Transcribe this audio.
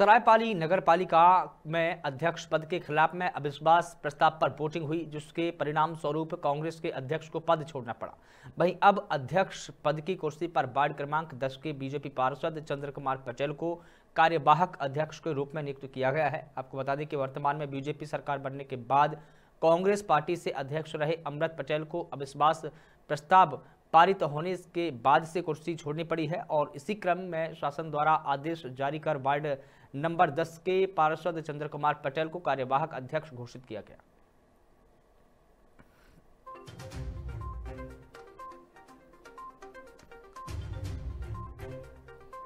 सरायपाली नगर पालिका में अध्यक्ष पद के खिलाफ में अविश्वास प्रस्ताव पर वोटिंग हुई जिसके परिणाम स्वरूप कांग्रेस के अध्यक्ष को पद छोड़ना पड़ा वहीं अब अध्यक्ष पद की कुर्सी पर वार्ड क्रमांक 10 के बीजेपी पार्षद चंद्र कुमार पटेल को कार्यवाहक अध्यक्ष के रूप में नियुक्त किया गया है आपको बता दें कि वर्तमान में बीजेपी सरकार बनने के बाद कांग्रेस पार्टी से अध्यक्ष रहे अमृत पटेल को अविश्वास प्रस्ताव पारित होने के बाद से कुर्सी छोड़नी पड़ी है और इसी क्रम में शासन द्वारा आदेश जारी कर वार्ड नंबर 10 के पार्षद चंद्र कुमार पटेल को कार्यवाहक अध्यक्ष घोषित किया गया